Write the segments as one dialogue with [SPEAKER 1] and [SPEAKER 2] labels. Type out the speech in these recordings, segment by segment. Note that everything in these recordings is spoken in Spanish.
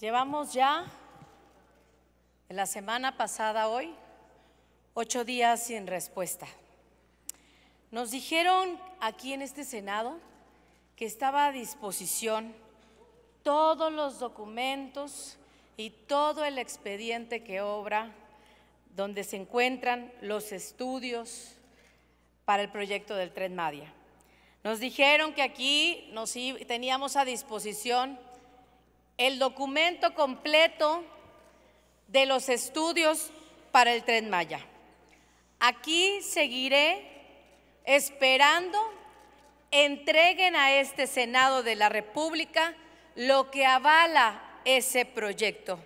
[SPEAKER 1] Llevamos ya, en la semana pasada hoy, ocho días sin respuesta. Nos dijeron aquí en este Senado que estaba a disposición todos los documentos y todo el expediente que obra, donde se encuentran los estudios para el proyecto del tren Madia. Nos dijeron que aquí nos teníamos a disposición el documento completo de los estudios para el tren Maya. Aquí seguiré esperando entreguen a este Senado de la República lo que avala ese proyecto.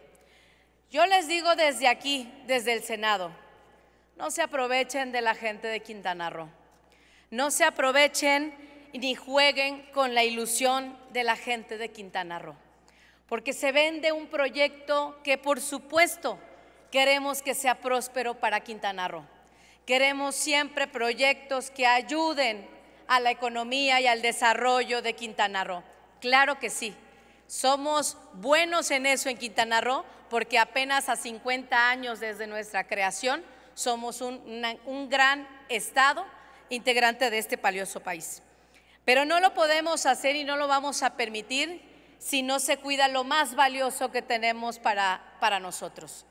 [SPEAKER 1] Yo les digo desde aquí, desde el Senado, no se aprovechen de la gente de Quintana Roo, no se aprovechen ni jueguen con la ilusión de la gente de Quintana Roo porque se vende un proyecto que por supuesto queremos que sea próspero para Quintana Roo. Queremos siempre proyectos que ayuden a la economía y al desarrollo de Quintana Roo. Claro que sí. Somos buenos en eso en Quintana Roo porque apenas a 50 años desde nuestra creación somos un, gran estado integrante de este palioso país. Pero no lo podemos hacer y no lo vamos a permitir si no se cuida lo más valioso que tenemos para, para nosotros,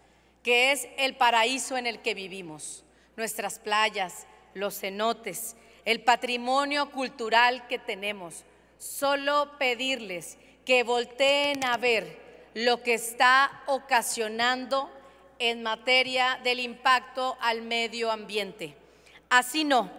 [SPEAKER 1] que es el paraíso en el que vivimos, nuestras playas, los cenotes, el patrimonio cultural que tenemos. Solo pedirles que volteen a ver lo que está ocasionando en materia del impacto al medio ambiente. Así no,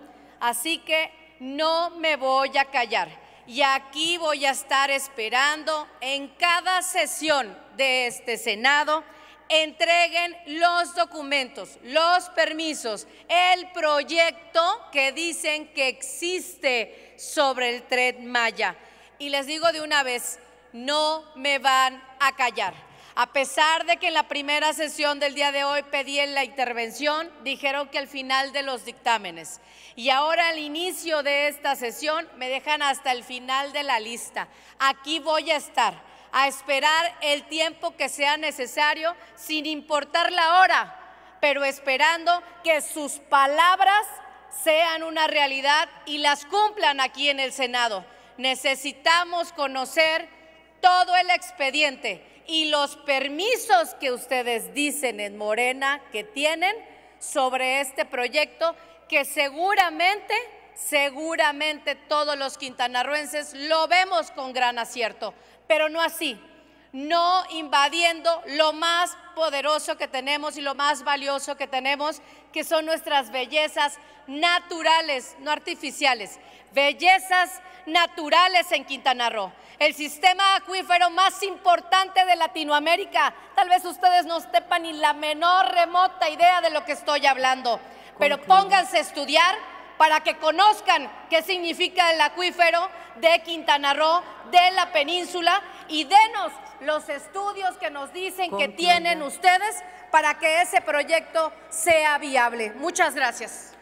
[SPEAKER 1] así que no me voy a callar y aquí voy a estar esperando en cada sesión de este Senado entreguen los documentos, los permisos, el proyecto que dicen que existe sobre el tren Maya. Y les digo de una vez, no me van a callar. A pesar de que en la primera sesión del día de hoy pedí la intervención, dijeron que al final de los dictámenes. Y ahora al inicio de esta sesión me dejan hasta el final de la lista. Aquí voy a estar, a esperar el tiempo que sea necesario, sin importar la hora, pero esperando que sus palabras sean una realidad y las cumplan aquí en el Senado. Necesitamos conocer todo el expediente y los permisos que ustedes dicen en Morena que tienen sobre este proyecto que seguramente, seguramente todos los quintanarruenses lo vemos con gran acierto, pero no así, no invadiendo lo más poderoso que tenemos y lo más valioso que tenemos, que son nuestras bellezas naturales, no artificiales, bellezas naturales en Quintana Roo el sistema acuífero más importante de Latinoamérica. Tal vez ustedes no sepan ni la menor remota idea de lo que estoy hablando, pero pónganse a estudiar para que conozcan qué significa el acuífero de Quintana Roo, de la península, y denos los estudios que nos dicen que tienen ustedes para que ese proyecto sea viable. Muchas gracias.